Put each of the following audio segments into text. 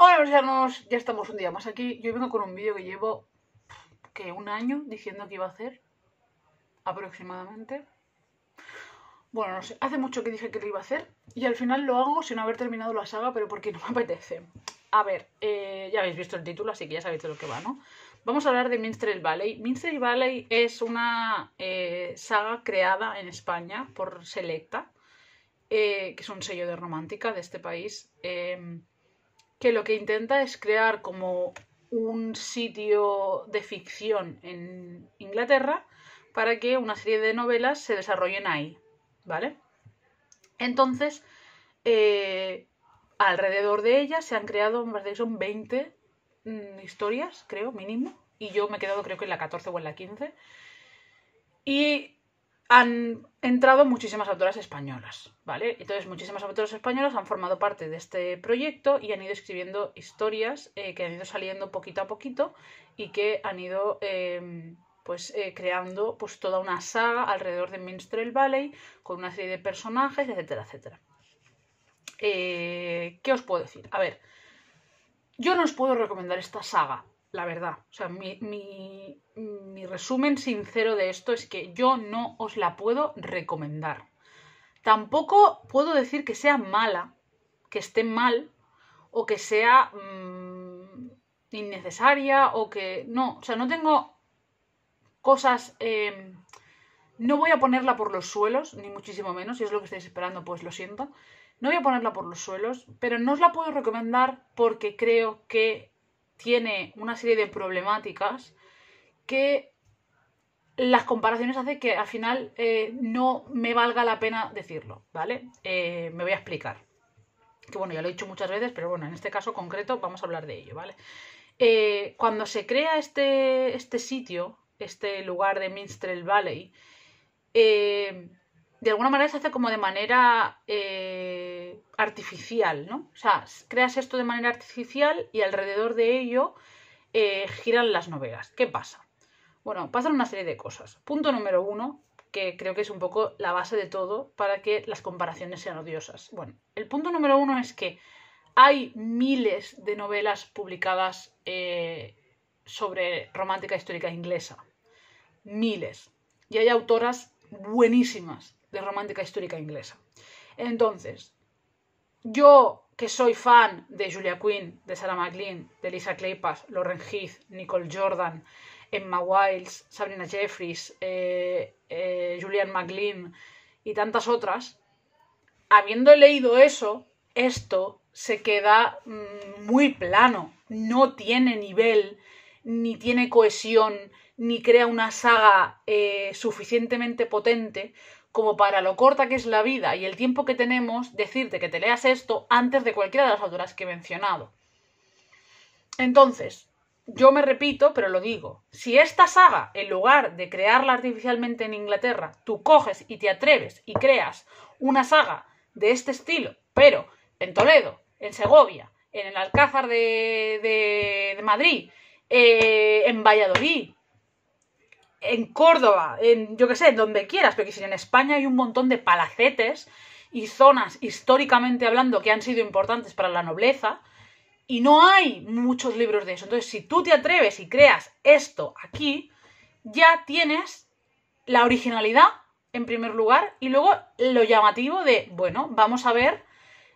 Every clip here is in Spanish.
Hola, hermanos, ya estamos un día más aquí. Yo vengo con un vídeo que llevo, que un año diciendo que iba a hacer, aproximadamente. Bueno, no sé, hace mucho que dije que lo iba a hacer y al final lo hago sin haber terminado la saga, pero porque no me apetece. A ver, eh, ya habéis visto el título, así que ya sabéis de lo que va, ¿no? Vamos a hablar de Minstrel Valley. Minstrel Valley es una eh, saga creada en España por Selecta, eh, que es un sello de romántica de este país. Em, que lo que intenta es crear como un sitio de ficción en Inglaterra para que una serie de novelas se desarrollen ahí, ¿vale? Entonces, eh, alrededor de ella se han creado, me parece que son 20 mm, historias, creo, mínimo, y yo me he quedado creo que en la 14 o en la 15. Y han entrado muchísimas autoras españolas, ¿vale? Entonces, muchísimas autoras españolas han formado parte de este proyecto y han ido escribiendo historias eh, que han ido saliendo poquito a poquito y que han ido em, pues eh, creando pues toda una saga alrededor de Minstrel Valley con una serie de personajes, etcétera, etcétera. Eh, ¿Qué os puedo decir? A ver, yo no os puedo recomendar esta saga la verdad. O sea, mi, resumen sincero de esto es que yo no os la puedo recomendar. Tampoco puedo decir que sea mala, que esté mal, o que sea mm, innecesaria, o que... No, o sea, no tengo cosas... Em, no voy a ponerla por los suelos, ni muchísimo menos, si es lo que estáis esperando, pues lo siento. No voy a ponerla por los suelos, pero no os la puedo recomendar porque creo que tiene una serie de problemáticas que las comparaciones hacen que al final eh, no me valga la pena decirlo, ¿vale? Eh, me voy a explicar. Que bueno, ya lo he dicho muchas veces, pero bueno, en este caso concreto vamos a hablar de ello, ¿vale? Eh, cuando se crea este, este sitio, este lugar de Minstrel Valley, de alguna manera se hace como de manera eh, artificial, ¿no? O sea, creas esto de manera artificial y alrededor de ello eh, giran las novelas. ¿Qué pasa? Bueno, pasan una serie de cosas. Punto número uno, que creo que es un poco la base de todo para que las comparaciones sean odiosas. Bueno, el punto número uno es que hay miles de novelas publicadas eh, sobre romántica histórica inglesa. Miles. Y hay autoras buenísimas de romántica histórica inglesa. Entonces, yo que soy fan de Julia Quinn, de Sarah McLean, de Lisa Kleypas... Lauren Heath, Nicole Jordan, Emma Wiles, Sabrina Jeffries, eh, eh, Julian McLean y tantas otras, habiendo leído eso, esto se queda mm, muy plano, no tiene nivel, ni tiene cohesión, ni crea una saga eh, suficientemente potente como para lo corta que es la vida y el tiempo que tenemos, decirte que te leas esto antes de cualquiera de las autoras que he mencionado. Entonces, yo me repito, pero lo digo, si esta saga, en lugar de crearla artificialmente en Inglaterra, tú coges y te atreves y creas una saga de este estilo, pero en Toledo, en Segovia, en el Alcázar de, Madrid, eh, en Valladolid, en Córdoba, en yo que sé, donde quieras, pero que si en España hay un montón de palacetes y zonas históricamente hablando que han sido importantes para la nobleza y no hay muchos libros de eso. Entonces, si tú te atreves y creas esto aquí, ya tienes la originalidad en primer lugar y luego lo llamativo de, bueno, vamos a ver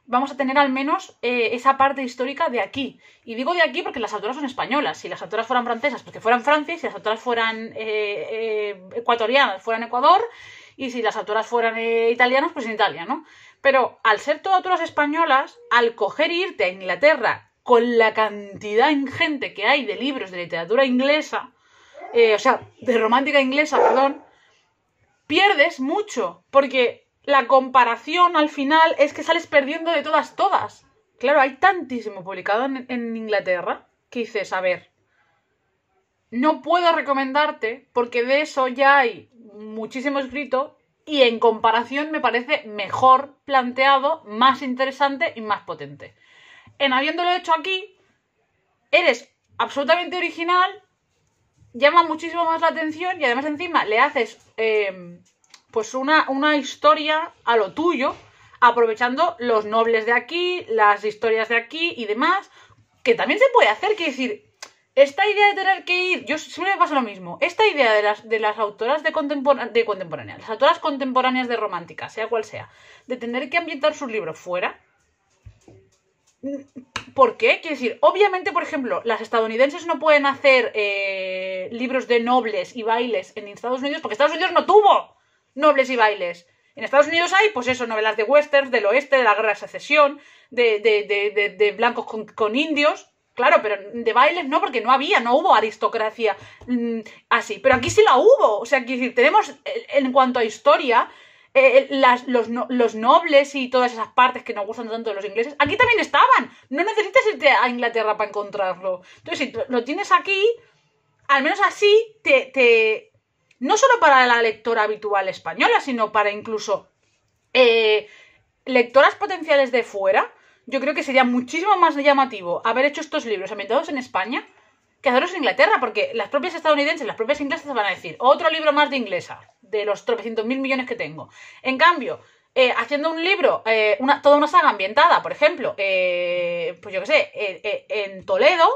vamos a tener al menos eh, esa parte histórica de aquí. Y digo de aquí porque las autoras son españolas. Si las autoras fueran francesas, porque pues fueran Francia, si las autoras fueran eh, eh, ecuatorianas, fueran Ecuador, y si las autoras fueran italianas, pues en Italia, ¿no? Pero al ser todas autoras españolas, al coger e irte a Inglaterra con la cantidad ingente que hay de libros de literatura inglesa, o sea, de romántica inglesa, perdón, pierdes mucho, porque la comparación al final es que sales perdiendo de todas, todas. Claro, hay tantísimo publicado en, Inglaterra que dices, a ver, no puedo recomendarte porque de eso ya hay muchísimo escrito y en comparación me parece mejor planteado, más interesante y más potente. En habiéndolo hecho aquí, eres absolutamente original, llama muchísimo más la atención y además encima le haces eh, pues una, una historia a lo tuyo, aprovechando los nobles de aquí, las historias de aquí y demás, que también se puede hacer, que decir, esta idea de tener que ir, yo siempre me pasa lo mismo, esta idea de las, de las autoras de, de contemporáneas, las autoras contemporáneas de romántica, sea cual sea, de tener que ambientar sus libros fuera. ¿Por qué? Quiero decir, obviamente, por ejemplo, las estadounidenses no pueden hacer eh, libros de nobles y bailes en Estados Unidos porque Estados Unidos no tuvo nobles y bailes. En Estados Unidos hay, pues eso, novelas de westerns, del oeste, de la guerra de secesión, de, de, de, de blancos con, con, indios. Claro, pero de bailes no, porque no había, no hubo aristocracia mm, así. Pero aquí sí la hubo. O sea, decir, tenemos, eh, en cuanto a historia, eh, eh, los, nobles y todas esas partes que nos gustan tanto de los ingleses, aquí también estaban. No necesitas irte a Inglaterra para encontrarlo. Entonces, si lo tienes aquí, al menos así te no solo para la lectora habitual española, sino para incluso eh, lectoras potenciales de fuera, yo creo que sería muchísimo más llamativo haber hecho estos libros ambientados en España que hacerlos en Inglaterra, porque las propias estadounidenses, las propias inglesas van a decir, otro libro más de inglesa, de los tropecientos mil millones que tengo. En cambio, eh, haciendo un libro, eh, una, toda una saga ambientada, por ejemplo, pues yo qué sé, en Toledo,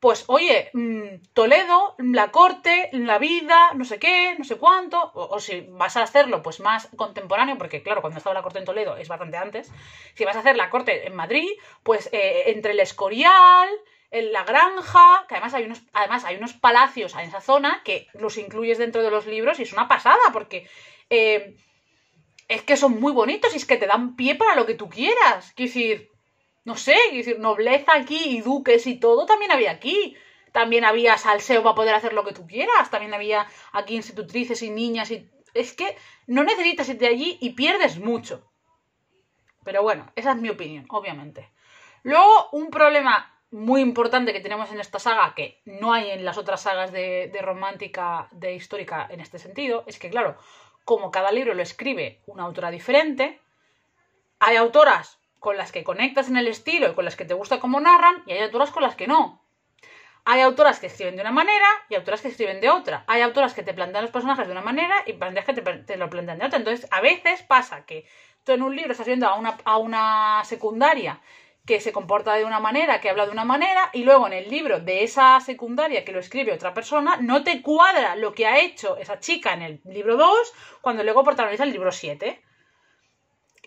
pues oye, mm, Toledo, la corte, la vida, no sé qué, no sé cuánto, o, si vas a hacerlo pues más contemporáneo, porque claro, cuando estaba la corte en Toledo es bastante antes, si vas a hacer la corte en Madrid, pues eh, entre el Escorial, en la granja, que además hay unos, además hay unos palacios en esa zona que los incluyes dentro de los libros y es una pasada, porque eh, es que son muy bonitos y es que te dan pie para lo que tú quieras. Quiero decir, no sé, decir, nobleza aquí y duques y todo también había aquí. También había salseo para poder hacer lo que tú quieras. También había aquí institutrices y niñas y... Es que no necesitas irte allí y pierdes mucho. Pero bueno, esa es mi opinión, obviamente. Luego, un problema muy importante que tenemos en esta saga, que no hay en las otras sagas de, de, romántica, de histórica en este sentido, es que, claro, como cada libro lo escribe una autora diferente, hay autoras con las que conectas en el estilo y con las que te gusta cómo narran, y hay autoras con las que no. Hay autoras que escriben de una manera y autoras que escriben de otra. Hay autoras que te plantean los personajes de una manera y planteas que te, lo plantean de otra. Entonces, a veces pasa que tú en un libro estás viendo a una, a una secundaria que se comporta de una manera, que habla de una manera, y luego en el libro de esa secundaria que lo escribe otra persona, no te cuadra lo que ha hecho esa chica en el libro 2 cuando luego protagoniza el libro 7.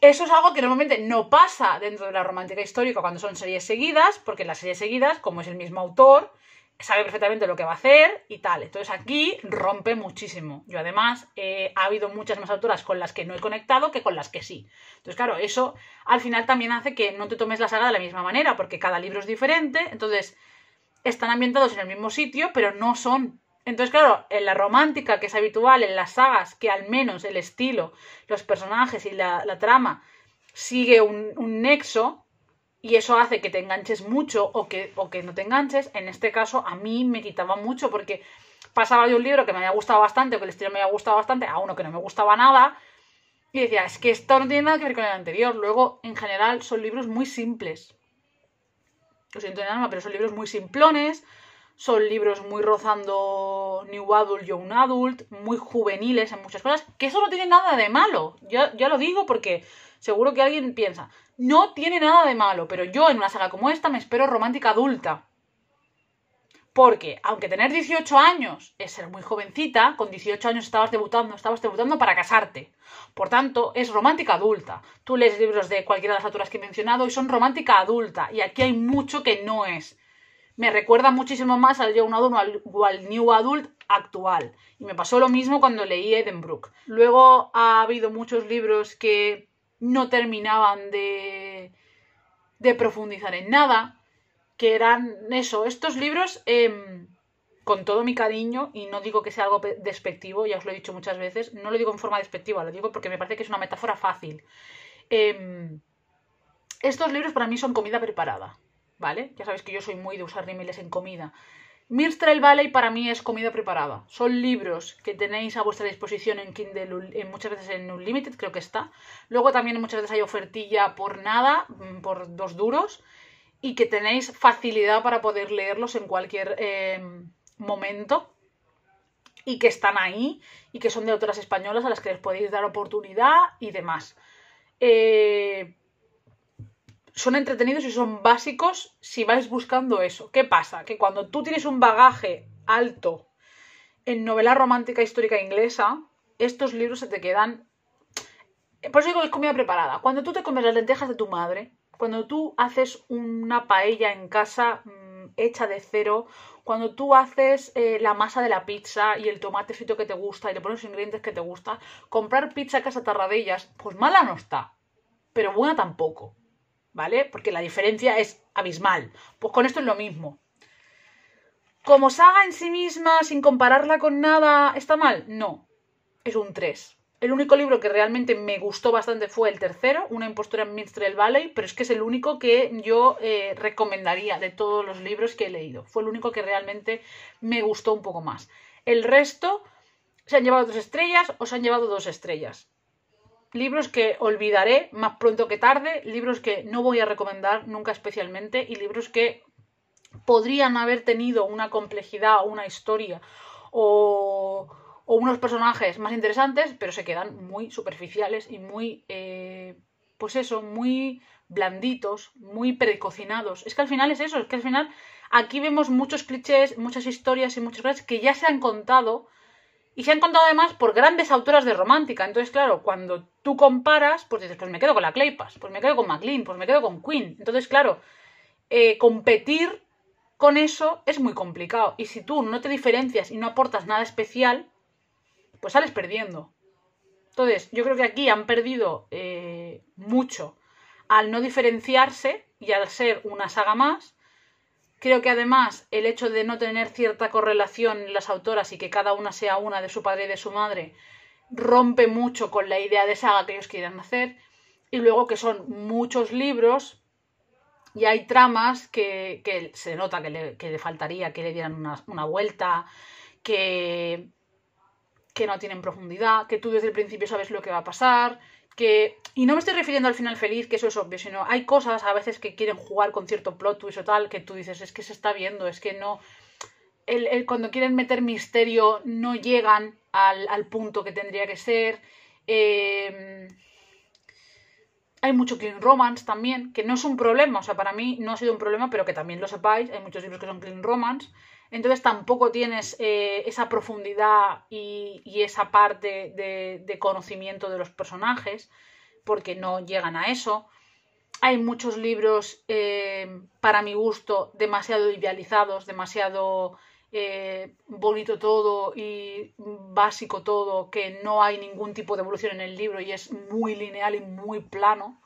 Eso es algo que normalmente no pasa dentro de la romántica histórica cuando son series seguidas, porque en las series seguidas, como es el mismo autor, sabe perfectamente lo que va a hacer y tal. Entonces aquí rompe muchísimo. Yo además eh, ha habido muchas más autoras con las que no he conectado que con las que sí. Entonces claro, eso al final también hace que no te tomes la saga de la misma manera porque cada libro es diferente. Entonces están ambientados en el mismo sitio pero no son entonces, claro, en la romántica, que es habitual en las sagas, que al menos el estilo, los personajes y la, trama sigue un, nexo y eso hace que te enganches mucho o que, o que no te enganches, en este caso a mí me quitaba mucho porque pasaba de un libro que me había gustado bastante o que el estilo me había gustado bastante a uno que no me gustaba nada y decía, es que esto no tiene nada que ver con el anterior. Luego, en general, son libros muy simples. Lo siento, de alma, pero son libros muy simplones son libros muy rozando New Adult, Young Adult, muy juveniles en muchas cosas, que eso no tiene nada de malo. Ya, lo digo porque seguro que alguien piensa, no tiene nada de malo, pero yo en una saga como esta me espero romántica adulta. Porque, aunque tener 18 años es ser muy jovencita, con 18 años estabas debutando, estabas debutando para casarte. Por tanto, es romántica adulta. Tú lees libros de cualquiera de las alturas que he mencionado y son romántica adulta. Y aquí hay mucho que no es me recuerda muchísimo más al Young Adult o al, New Adult actual. Y me pasó lo mismo cuando leí Edenbrook. Luego ha habido muchos libros que no terminaban de, de profundizar en nada, que eran eso, estos libros... Em, con todo mi cariño, y no digo que sea algo despectivo, ya os lo he dicho muchas veces, no lo digo en forma despectiva, lo digo porque me parece que es una metáfora fácil. Em, estos libros para mí son comida preparada. ¿vale? Ya sabéis que yo soy muy de usar niveles en comida. Trail Valley para mí es comida preparada. Son libros que tenéis a vuestra disposición en Kindle, muchas veces en Unlimited, creo que está. Luego también muchas veces hay ofertilla por nada, mm, por dos duros, y que tenéis facilidad para poder leerlos en cualquier em, momento. Y que están ahí, y que son de autoras españolas a las que les podéis dar oportunidad y demás. Eh, son entretenidos y son básicos si vais buscando eso. ¿Qué pasa? Que cuando tú tienes un bagaje alto en novela romántica histórica inglesa, estos libros se te quedan... Por eso digo que es comida preparada. Cuando tú te comes las lentejas de tu madre, cuando tú haces una paella en casa mm, hecha de cero, cuando tú haces eh, la masa de la pizza y el tomate frito que te gusta y le pones los ingredientes que te gusta, comprar pizza a casa tarradellas, pues mala no está, pero buena tampoco. ¿vale? Porque la diferencia es abismal. Pues con esto es lo mismo. Como saga en sí misma, sin compararla con nada, ¿está mal? No, es un 3. El único libro que realmente me gustó bastante fue el tercero, Una impostura en Minstrel Valley, pero es que es el único que yo eh, recomendaría de todos los libros que he leído. Fue el único que realmente me gustó un poco más. El resto se han llevado dos estrellas o se han llevado dos estrellas libros que olvidaré más pronto que tarde, libros que no voy a recomendar nunca especialmente y libros que podrían haber tenido una complejidad o una historia o, unos personajes más interesantes, pero se quedan muy superficiales y muy, eh, pues eso, muy blanditos, muy precocinados. Es que al final es eso, es que al final aquí vemos muchos clichés, muchas historias y muchas cosas que ya se han contado y se han contado además por grandes autoras de romántica. Entonces, claro, cuando tú comparas, pues dices, pues me quedo con la Claypas, pues me quedo con McLean, pues me quedo con Queen. Entonces, claro, eh, competir con eso es muy complicado. Y si tú no te diferencias y no aportas nada especial, pues sales perdiendo. Entonces, yo creo que aquí han perdido eh, mucho al no diferenciarse y al ser una saga más Creo que además el hecho de no tener cierta correlación en las autoras y que cada una sea una de su padre y de su madre rompe mucho con la idea de saga que ellos quieran hacer. Y luego que son muchos libros y hay tramas que, se nota que le, faltaría que le dieran una, vuelta, que, que no tienen profundidad, que tú desde el principio sabes lo que va a pasar, y no me estoy refiriendo al final feliz, que eso es obvio, sino hay cosas a veces que quieren jugar con cierto plot twist o tal, que tú dices, es que se está viendo, es que no, cuando quieren meter misterio no llegan al, punto que tendría que ser. Em, hay mucho clean romance también, que no es un problema, o sea, para mí no ha sido un problema, pero que también lo sepáis, hay muchos libros que son clean romance entonces tampoco tienes eh, esa profundidad y, esa parte de, conocimiento de los personajes, porque no llegan a eso. Hay muchos libros, eh, para mi gusto, demasiado idealizados, demasiado eh, bonito todo y básico todo, que no hay ningún tipo de evolución en el libro y es muy lineal y muy plano.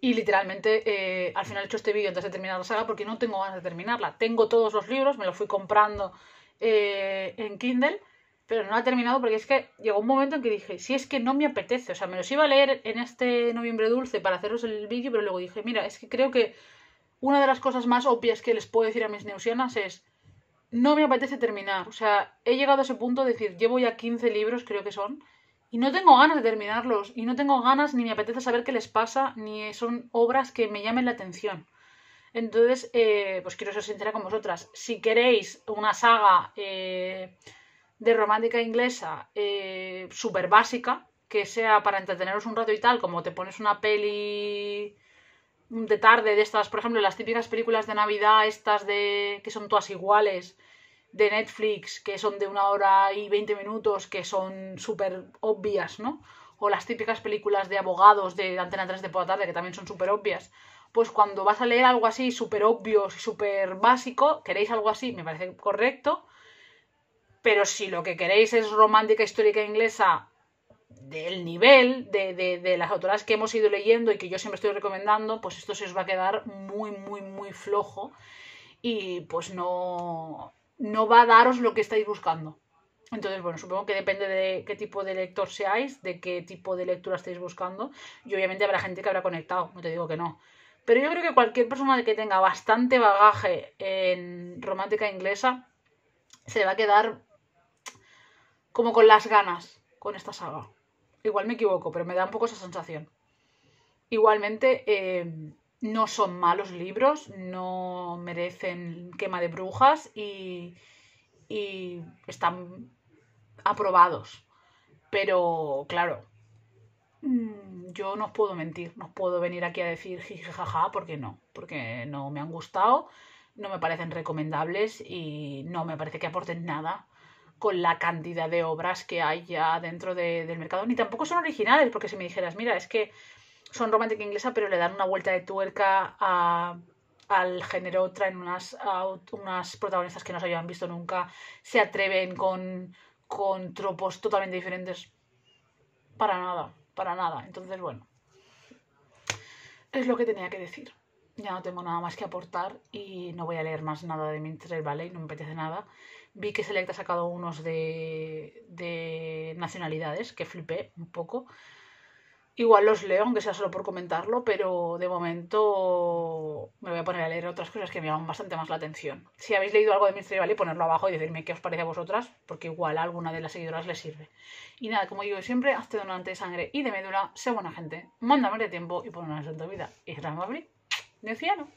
Y literalmente eh, al final he hecho este vídeo antes de terminar la saga porque no tengo ganas de terminarla. Tengo todos los libros, me los fui comprando eh, en Kindle, pero no la he terminado porque es que llegó un momento en que dije, si es que no me apetece, o sea, me los iba a leer en este noviembre dulce para haceros el vídeo, pero luego dije, mira, es que creo que una de las cosas más obvias que les puedo decir a mis neusianas es, no me apetece terminar, o sea, he llegado a ese punto de decir, llevo ya 15 libros, creo que son, y no tengo ganas de terminarlos, y no tengo ganas ni me apetece saber qué les pasa, ni son obras que me llamen la atención. Entonces, eh, pues quiero ser sincera con vosotras. Si queréis una saga eh, de romántica inglesa eh, súper básica, que sea para entreteneros un rato y tal, como te pones una peli de tarde de estas, por ejemplo, las típicas películas de Navidad, estas de que son todas iguales, de Netflix que son de una hora y 20 minutos, que son súper obvias, ¿no? O las típicas películas de abogados de Antena 3 de por la tarde, que también son súper obvias. Pues cuando vas a leer algo así súper obvio, súper básico, queréis algo así, me parece correcto. Pero si lo que queréis es romántica histórica e inglesa del nivel de, de, las autoras que hemos ido leyendo y que yo siempre estoy recomendando, pues esto se os va a quedar muy, muy, muy flojo. Y pues no, no va a daros lo que estáis buscando. Entonces, bueno, supongo que depende de qué tipo de lector seáis, de qué tipo de lectura estáis buscando. Y obviamente habrá gente que habrá conectado, no te digo que no. Pero yo creo que cualquier persona que tenga bastante bagaje en romántica e inglesa se va a quedar como con las ganas con esta saga. Igual me equivoco, pero me da un poco esa sensación. Igualmente, eh, no son malos libros, no merecen quema de brujas y, y están aprobados. Pero claro, mm, yo no os puedo mentir, no os puedo venir aquí a decir jajaja porque no, porque no me han gustado, no me parecen recomendables y no me parece que aporten nada con la cantidad de obras que hay ya dentro del mercado, ni tampoco son originales, porque si me dijeras, mira, es que son romántica inglesa, pero le dan una vuelta de tuerca a, al género, traen unas, unas protagonistas que no se habían visto nunca, se atreven con, tropos totalmente diferentes. Para nada, para nada. Entonces, bueno, es lo que tenía que decir. Ya no tengo nada más que aportar y no voy a leer más nada de Minstrel ¿vale? no me apetece nada. Vi que Select ha sacado unos de, de nacionalidades, que flipé un poco. Igual los leo, aunque sea solo por comentarlo, pero de momento me voy a poner a leer otras cosas que me llaman bastante más la atención. Si habéis leído algo de Mr. Valley, ponerlo abajo y decirme qué os parece a vosotras, porque igual a alguna de las seguidoras les sirve. Y nada, como digo siempre, hazte donante de sangre y de médula, sé buena gente, mándame de tiempo y pon una santa vida. Y gran amable. de cielo.